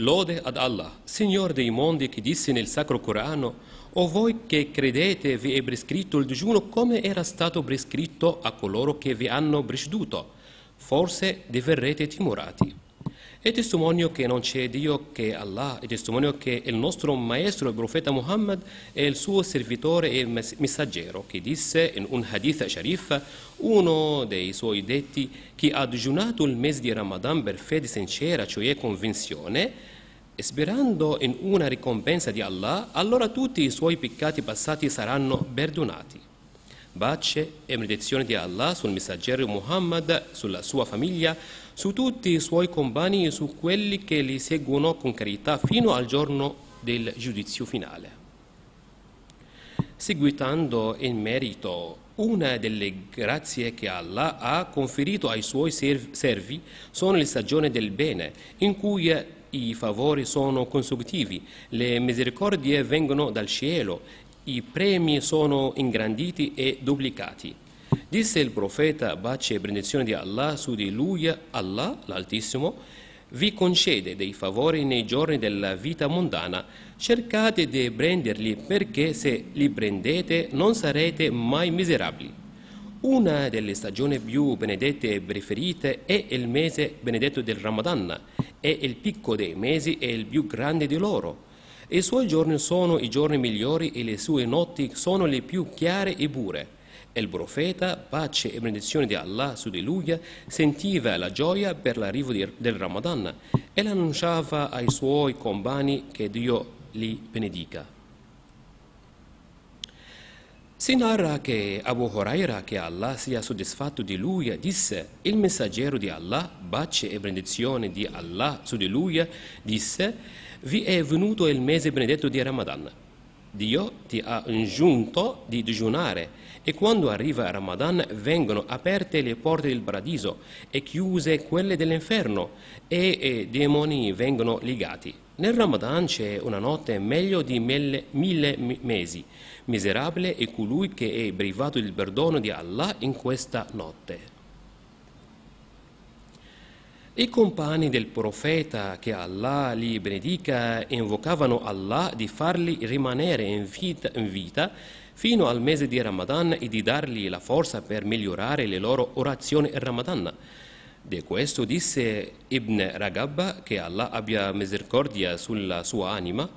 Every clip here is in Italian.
Lode ad Allah, Signore dei mondi, che disse nel Sacro Corano, o voi che credete vi è prescritto il digiuno come era stato prescritto a coloro che vi hanno preceduto, forse diverrete timorati. E testimonio che non c'è Dio che Allah, e testimonio che il nostro maestro, il profeta Muhammad, è il suo servitore e messaggero, che disse in un hadith sharif, uno dei suoi detti, chi ha digiunato il mese di Ramadan per fede sincera, cioè convinzione, sperando in una ricompensa di Allah, allora tutti i suoi peccati passati saranno perdonati. Pace e benedizione di Allah sul messaggero Muhammad, sulla sua famiglia, su tutti i suoi compagni e su quelli che li seguono con carità fino al giorno del giudizio finale. Seguitando in merito una delle grazie che Allah ha conferito ai suoi servi sono le stagioni del bene, in cui i favori sono consecutivi, le misericordie vengono dal cielo i premi sono ingranditi e duplicati. Disse il profeta, pace e benedizione di Allah su di lui, Allah, l'Altissimo, vi concede dei favori nei giorni della vita mondana, cercate di prenderli perché se li prendete non sarete mai miserabili. Una delle stagioni più benedette e preferite è il mese benedetto del Ramadan, è il picco dei mesi e il più grande di loro i suoi giorni sono i giorni migliori e le sue notti sono le più chiare e pure. Il profeta, pace e benedizione di Allah su di lui, sentiva la gioia per l'arrivo del Ramadan e l'annunciava ai suoi compagni che Dio li benedica. Si narra che Abu Huraira, che Allah sia soddisfatto di lui, disse, il messaggero di Allah, pace e benedizione di Allah su di lui, disse, vi è venuto il mese benedetto di Ramadan. Dio ti ha ingiunto di digiunare e quando arriva Ramadan vengono aperte le porte del paradiso e chiuse quelle dell'inferno e, i demoni vengono legati. Nel Ramadan c'è una notte meglio di mille, mille mesi. Miserabile è colui che è privato del perdono di Allah in questa notte. I compagni del profeta, che Allah li benedica, invocavano Allah di farli rimanere in vita, in vita fino al mese di Ramadan e di dargli la forza per migliorare le loro orazioni in Ramadan. Di questo disse Ibn Ragab, che Allah abbia misericordia sulla sua anima,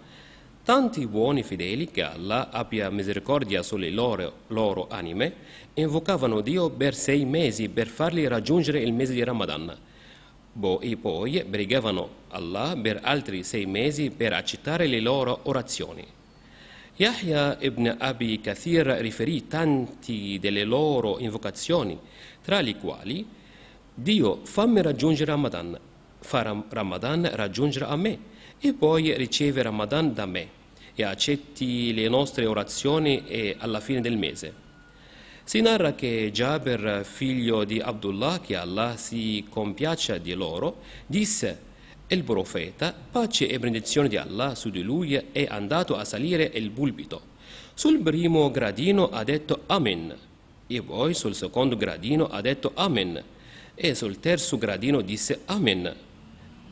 tanti buoni fedeli, che Allah abbia misericordia sulle loro, loro anime, invocavano Dio per sei mesi per farli raggiungere il mese di Ramadan. Boh, e poi pregavano Allah per altri sei mesi per accettare le loro orazioni. Yahya ibn Abi Kathir riferì tanti delle loro invocazioni, tra le quali Dio fammi raggiungere Ramadan, fa Ramadan raggiungere a me e poi riceve Ramadan da me e accetti le nostre orazioni alla fine del mese. Si narra che Jaber, figlio di Abdullah, che Allah si compiaccia di loro, disse il profeta, pace e benedizione di Allah su di lui, è andato a salire il bulbito. Sul primo gradino ha detto Amen, e poi sul secondo gradino ha detto Amen, e sul terzo gradino disse Amen.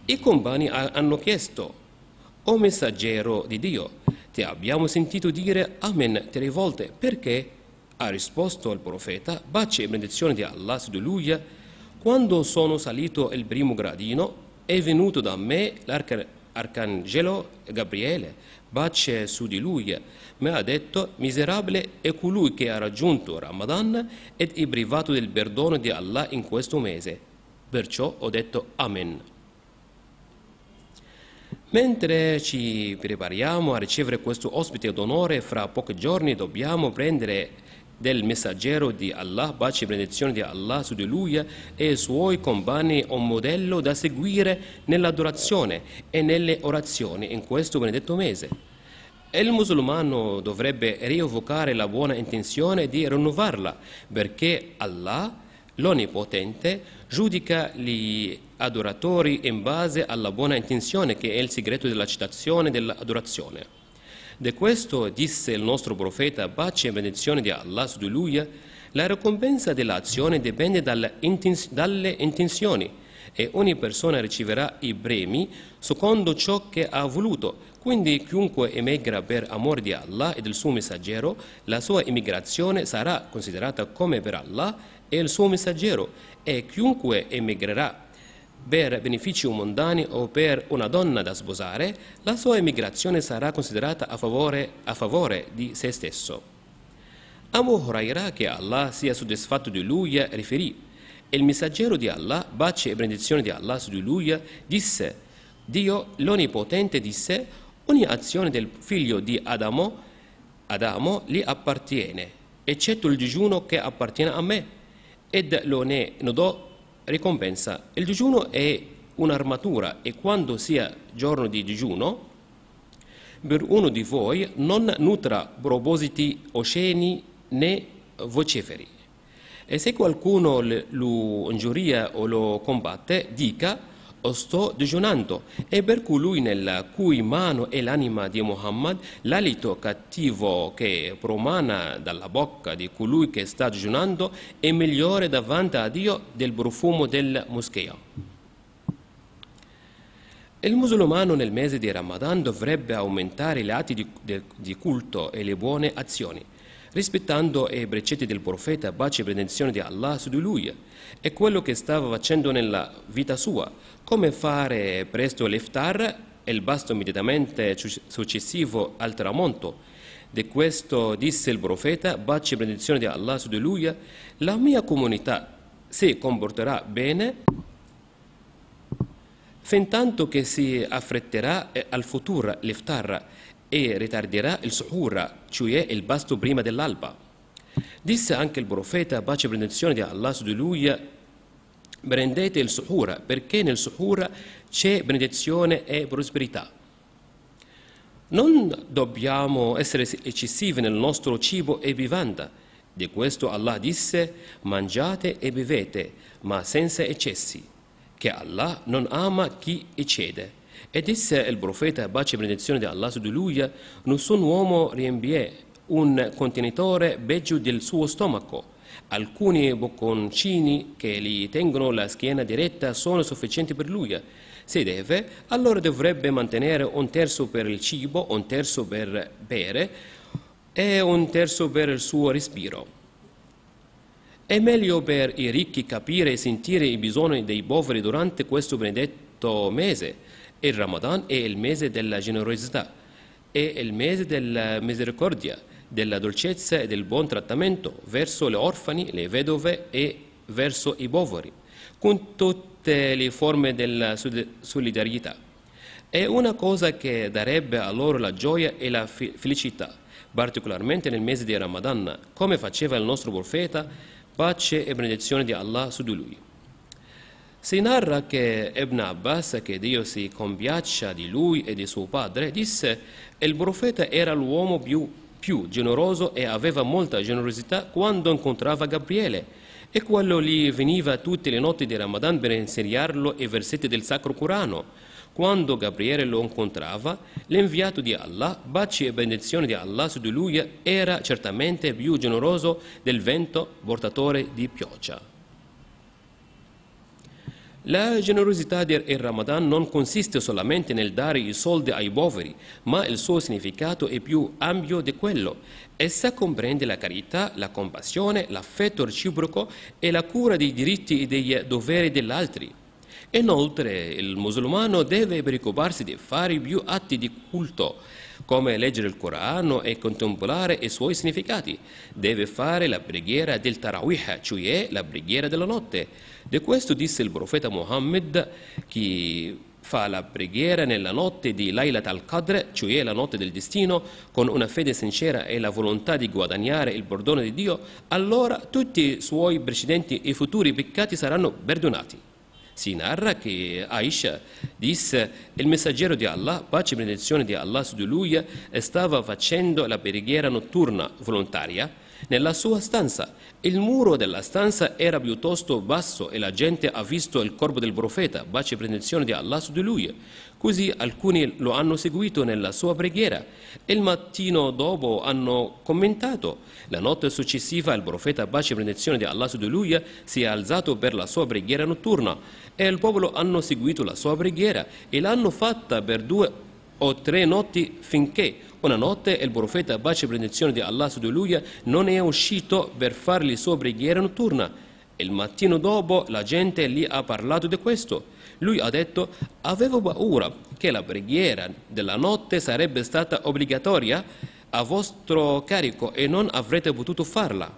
I compagni hanno chiesto, o messaggero di Dio, ti abbiamo sentito dire Amen tre volte, perché? ha risposto al profeta, baci e benedizioni di Allah su di lui, quando sono salito il primo gradino, è venuto da me l'arcangelo Gabriele, baci su di lui, mi ha detto, miserabile è colui che ha raggiunto Ramadan ed è privato del perdono di Allah in questo mese. Perciò ho detto Amen. Mentre ci prepariamo a ricevere questo ospite d'onore, fra pochi giorni dobbiamo prendere del messaggero di Allah, pace e benedizione di Allah su di lui e i suoi compagni un modello da seguire nell'adorazione e nelle orazioni in questo benedetto mese. il musulmano dovrebbe rievocare la buona intenzione di rinnovarla, perché Allah, l'Onnipotente, giudica gli adoratori in base alla buona intenzione, che è il segreto della citazione dell'adorazione. Di questo disse il nostro profeta, pace e benedizione di Allah su di lui, la ricompensa dell'azione dipende dalle, intenzioni e ogni persona riceverà i premi secondo ciò che ha voluto. Quindi chiunque emigra per amore di Allah e del suo messaggero, la sua emigrazione sarà considerata come per Allah e il suo messaggero e chiunque emigrerà per benefici mondani o per una donna da sposare, la sua emigrazione sarà considerata a favore, a favore di se stesso. Abu Huraira, che Allah sia soddisfatto di lui, riferì, e il messaggero di Allah, baci e benedizione di Allah su di lui, disse, Dio l'Onipotente disse, ogni azione del figlio di Adamo, Adamo gli appartiene, eccetto il digiuno che appartiene a me, ed lo ne nodò ricompensa. Il digiuno è un'armatura e quando sia giorno di digiuno, per uno di voi non nutra propositi osceni né vociferi. E se qualcuno lo ingiuria o lo combatte, dica sto digiunando e per colui nella cui mano è l'anima di Muhammad, l'alito cattivo che promana dalla bocca di colui che sta digiunando è migliore davanti a Dio del profumo del moscheo. Il musulmano nel mese di Ramadan dovrebbe aumentare gli atti di, di culto e le buone azioni rispettando i precetti del profeta, pace e benedizione di Allah su di lui, e quello che stava facendo nella vita sua, come fare presto l'iftar e il basto immediatamente successivo al tramonto. Di questo disse il profeta, pace e benedizione di Allah su di lui, la mia comunità si comporterà bene fin tanto che si affretterà eh, al futuro l'iftar e ritarderà il suhura, cioè il basto prima dell'alba. Disse anche il profeta, pace e benedizione di Allah su di lui, prendete il suhura, perché nel suhura c'è benedizione e prosperità. Non dobbiamo essere eccessivi nel nostro cibo e vivanda. Di questo Allah disse, mangiate e bevete, ma senza eccessi, che Allah non ama chi eccede. E disse il profeta, pace e benedizione di Allah su di lui, nessun uomo riempie un contenitore peggio del suo stomaco. Alcuni bocconcini che gli tengono la schiena diretta sono sufficienti per lui. Se deve, allora dovrebbe mantenere un terzo per il cibo, un terzo per bere e un terzo per il suo respiro. È meglio per i ricchi capire e sentire i bisogni dei poveri durante questo benedetto mese il Ramadan è il mese della generosità, è il mese della misericordia, della dolcezza e del buon trattamento verso le orfani, le vedove e verso i poveri, con tutte le forme della solidarietà. È una cosa che darebbe a loro la gioia e la felicità, particolarmente nel mese di Ramadan, come faceva il nostro profeta, pace e benedizione di Allah su di lui. Si narra che Ibn Abbas, che Dio si compiaccia di lui e di suo padre, disse il profeta era l'uomo più, più generoso e aveva molta generosità quando incontrava Gabriele e quello gli veniva tutte le notti di Ramadan per insegnarlo i versetti del Sacro Corano. Quando Gabriele lo incontrava, l'inviato di Allah, baci e benedizioni di Allah su di lui, era certamente più generoso del vento portatore di pioggia. La generosità del er Ramadan non consiste solamente nel dare i soldi ai poveri, ma il suo significato è più ampio di quello. Essa comprende la carità, la compassione, l'affetto reciproco e la cura dei diritti e dei doveri dell'altri. Inoltre il musulmano deve preoccuparsi di fare più atti di culto, come leggere il Corano e contemplare i suoi significati. Deve fare la preghiera del Tarawih, cioè la preghiera della notte. Di questo disse il profeta Muhammad che fa la preghiera nella notte di Laylat al-Qadr, cioè la notte del destino, con una fede sincera e la volontà di guadagnare il perdono di Dio, allora tutti i suoi precedenti e futuri peccati saranno perdonati. Si narra che Aisha disse il messaggero di Allah, pace e benedizione di Allah su di lui, eh, stava facendo la preghiera notturna volontaria nella sua stanza, il muro della stanza era piuttosto basso e la gente ha visto il corpo del profeta, bace e benedizione di Allah su di lui. Così alcuni lo hanno seguito nella sua preghiera. Il mattino dopo hanno commentato. La notte successiva il profeta, bace e benedizione di Allah su di lui, si è alzato per la sua preghiera notturna e il popolo hanno seguito la sua preghiera e l'hanno fatta per due o tre notti finché una notte il profeta, pace e benedizione di Allah su di lui, non è uscito per fargli sua preghiera notturna. Il mattino dopo la gente gli ha parlato di questo. Lui ha detto, avevo paura che la preghiera della notte sarebbe stata obbligatoria a vostro carico e non avrete potuto farla.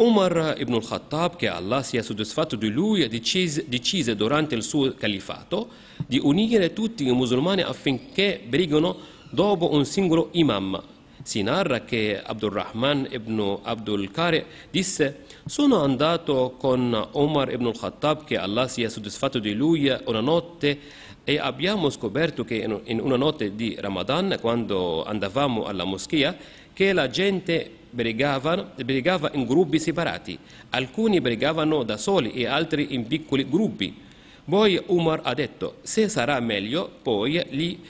Umar ibn al-Khattab, che Allah sia soddisfatto di lui, decise, decise durante il suo califato di unire tutti i musulmani affinché brigano dopo un singolo imam. Si narra che Abdurrahman ibn Abdul Kare disse «Sono andato con Omar ibn al-Khattab, che Allah sia soddisfatto di lui, una notte e abbiamo scoperto che in una notte di Ramadan, quando andavamo alla moschea, che la gente bregavano, bregava in gruppi separati, alcuni bregavano da soli e altri in piccoli gruppi. Poi Umar ha detto, se sarà meglio, poi li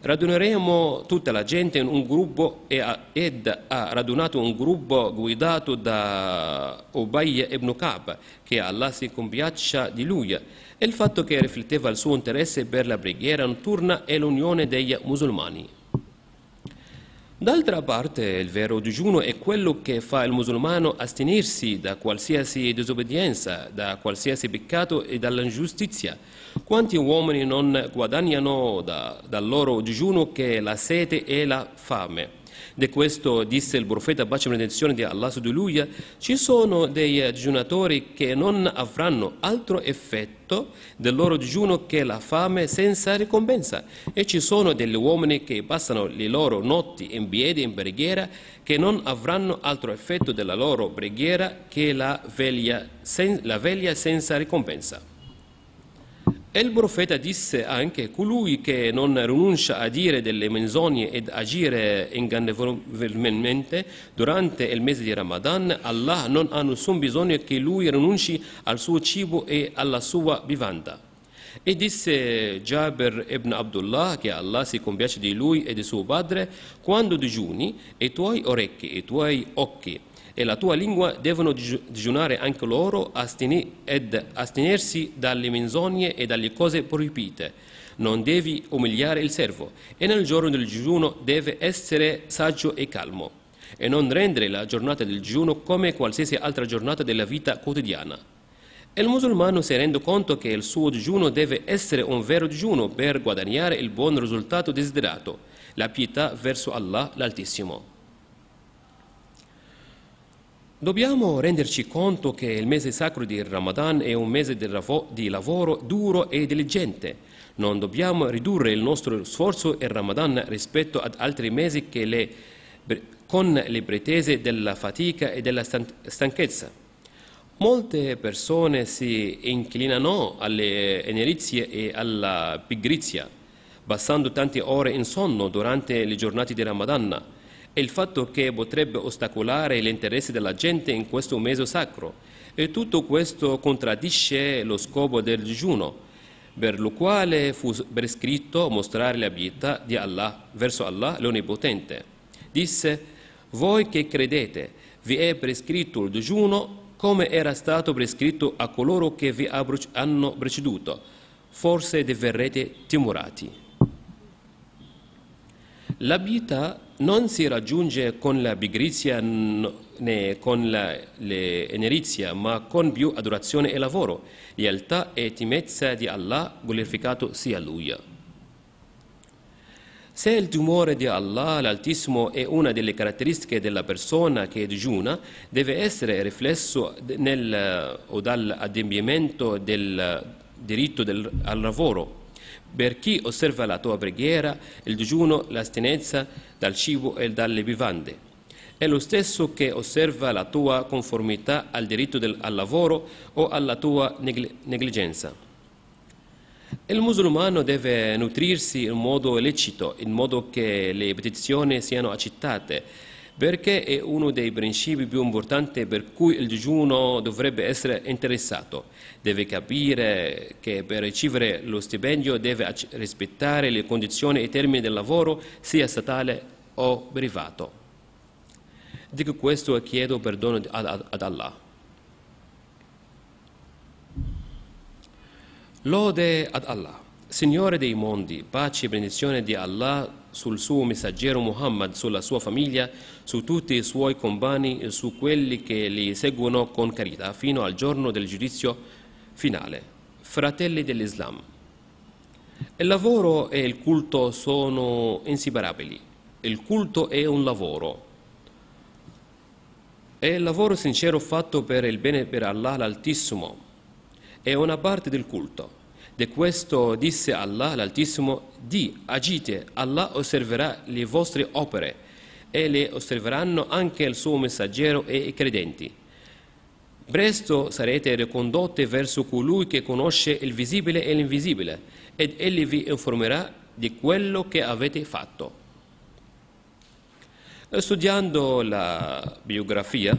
raduneremo tutta la gente in un gruppo ed ha radunato un gruppo guidato da Ubay ibn Ka'b, che Allah si compiaccia di lui. E Il fatto che rifletteva il suo interesse per la preghiera notturna e l'unione dei musulmani. D'altra parte, il vero digiuno è quello che fa il musulmano astenersi da qualsiasi disobbedienza, da qualsiasi peccato e dall'ingiustizia. Quanti uomini non guadagnano da, dal loro digiuno che la sete e la fame? Di questo disse il profeta, pace e benedizione di Allah su di lui, ci sono dei digiunatori che non avranno altro effetto del loro digiuno che la fame senza ricompensa e ci sono degli uomini che passano le loro notti in piedi, in preghiera, che non avranno altro effetto della loro preghiera che la veglia, sen la veglia senza ricompensa. E il profeta disse anche colui che non rinuncia a dire delle menzogne ed agire ingannevolmente durante il mese di Ramadan, Allah non ha nessun bisogno che lui rinunci al suo cibo e alla sua bevanda. E disse Jabir ibn Abdullah che Allah si compiace di lui e di suo padre quando digiuni i tuoi orecchi, i tuoi occhi e la tua lingua devono digiunare anche loro ed astenersi dalle menzogne e dalle cose proibite. Non devi umiliare il servo e nel giorno del digiuno deve essere saggio e calmo e non rendere la giornata del digiuno come qualsiasi altra giornata della vita quotidiana. E il musulmano si rende conto che il suo digiuno deve essere un vero digiuno per guadagnare il buon risultato desiderato, la pietà verso Allah l'Altissimo. Dobbiamo renderci conto che il mese sacro di Ramadan è un mese di lavoro duro e diligente. Non dobbiamo ridurre il nostro sforzo in Ramadan rispetto ad altri mesi le, con le pretese della fatica e della stanchezza. Molte persone si inclinano alle enerizie e alla pigrizia, passando tante ore in sonno durante le giornate di Ramadan e il fatto che potrebbe ostacolare l'interesse della gente in questo mese sacro. E tutto questo contraddisce lo scopo del digiuno, per lo quale fu prescritto mostrare la pietà di Allah verso Allah l'Onipotente. Disse, voi che credete, vi è prescritto il digiuno come era stato prescritto a coloro che vi hanno preceduto. Forse diverrete timorati. La pietà non si raggiunge con la pigrizia né con l'enerizia, ma con più adorazione e lavoro, lealtà e timezza di Allah, glorificato sia Lui. Se il timore di Allah, l'Altissimo, è una delle caratteristiche della persona che digiuna, deve essere riflesso nel, o dall'adempimento del diritto del, al lavoro. Per chi osserva la tua preghiera, il digiuno, l'astinenza, dal cibo e dalle vivande. È lo stesso che osserva la tua conformità al diritto del, al lavoro o alla tua negligenza. Il musulmano deve nutrirsi in modo lecito, in modo che le petizioni siano accettate perché è uno dei principi più importanti per cui il digiuno dovrebbe essere interessato. Deve capire che per ricevere lo stipendio deve rispettare le condizioni e i termini del lavoro sia statale o privato. Dico questo e chiedo perdono ad, Allah. Lode ad Allah. Signore dei mondi, pace e benedizione di Allah sul suo messaggero Muhammad, sulla sua famiglia, su tutti i suoi compagni e su quelli che li seguono con carità fino al giorno del giudizio finale. Fratelli dell'Islam. Il lavoro e il culto sono inseparabili. Il culto è un lavoro. È il lavoro sincero fatto per il bene per Allah l'Altissimo. È una parte del culto. Per questo disse Allah l'Altissimo, di agite, Allah osserverà le vostre opere e le osserveranno anche il suo messaggero e i credenti. Presto sarete ricondotti verso colui che conosce il visibile e l'invisibile ed egli vi informerà di quello che avete fatto. Studiando la biografia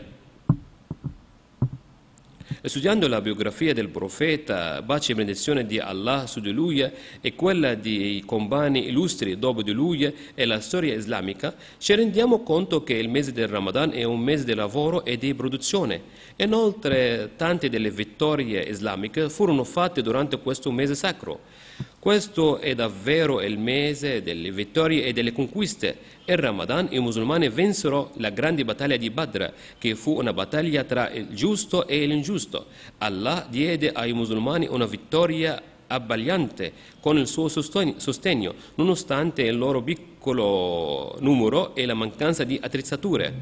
Studiando la biografia del profeta, baci e benedizione di Allah su di lui e quella dei compagni illustri dopo di lui e la storia islamica, ci rendiamo conto che il mese del Ramadan è un mese di lavoro e di produzione. Inoltre tante delle vittorie islamiche furono fatte durante questo mese sacro. Questo è davvero il mese delle vittorie e delle conquiste. Il Ramadan i musulmani vinsero la grande battaglia di Badr, che fu una battaglia tra il giusto e l'ingiusto. Allah diede ai musulmani una vittoria abbagliante con il suo sostegno, nonostante il loro piccolo numero e la mancanza di attrezzature.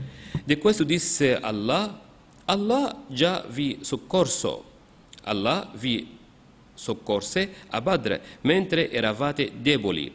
Di questo disse Allah, Allah già vi soccorso, Allah vi soccorse a Badr mentre eravate deboli.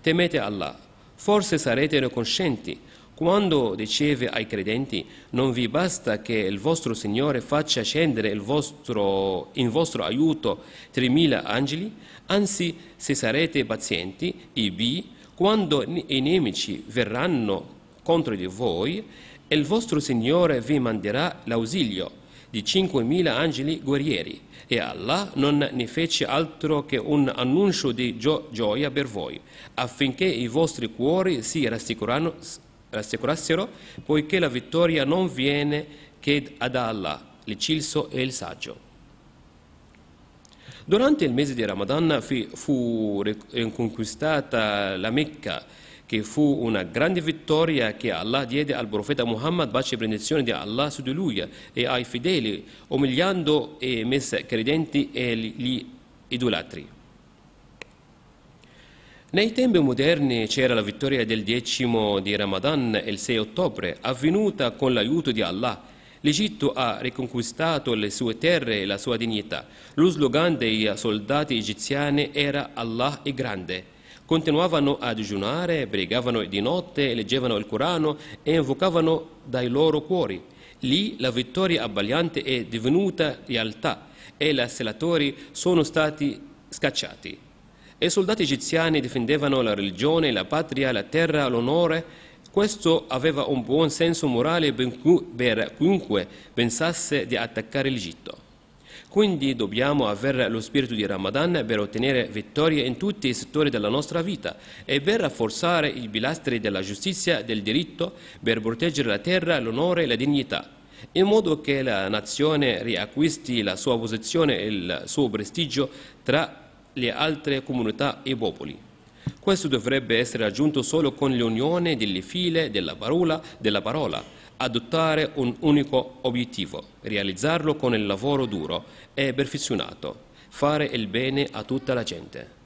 Temete Allah, forse sarete riconoscenti. Quando diceva ai credenti, non vi basta che il vostro Signore faccia scendere vostro, in vostro aiuto 3.000 angeli, anzi se sarete pazienti, i B, quando i nemici verranno contro di voi, il vostro Signore vi manderà l'ausilio di 5.000 angeli guerrieri e Allah non ne fece altro che un annuncio di gio- gioia per voi, affinché i vostri cuori si rassicurassero, poiché la vittoria non viene che ad Allah, l'eccelso e il saggio. Durante il mese di Ramadan fu riconquistata la Mecca, che fu una grande vittoria che Allah diede al profeta Muhammad, pace e benedizione di Allah su di lui e ai fedeli, umiliando i credenti e gli idolatri. Nei tempi moderni c'era la vittoria del decimo di Ramadan il 6 ottobre, avvenuta con l'aiuto di Allah. L'Egitto ha riconquistato le sue terre e la sua dignità. Lo slogan dei soldati egiziani era Allah è grande continuavano a digiunare, pregavano di notte, leggevano il Corano e invocavano dai loro cuori. Lì la vittoria abbagliante è divenuta realtà e gli asselatori sono stati scacciati. I soldati egiziani difendevano la religione, la patria, la terra, l'onore. Questo aveva un buon senso morale per chiunque pensasse di attaccare l'Egitto. Quindi dobbiamo avere lo spirito di Ramadan per ottenere vittorie in tutti i settori della nostra vita e per rafforzare i pilastri della giustizia e del diritto per proteggere la terra, l'onore e la dignità in modo che la nazione riacquisti la sua posizione e il suo prestigio tra le altre comunità e popoli. Questo dovrebbe essere raggiunto solo con l'unione delle file della parola, della parola adottare un unico obiettivo, realizzarlo con il lavoro duro e perfezionato, fare il bene a tutta la gente.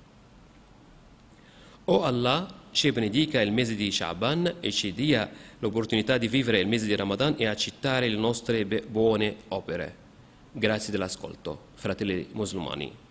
O Allah ci benedica il mese di Shaban e ci dia l'opportunità di vivere il mese di Ramadan e accettare le nostre buone opere. Grazie dell'ascolto, fratelli musulmani.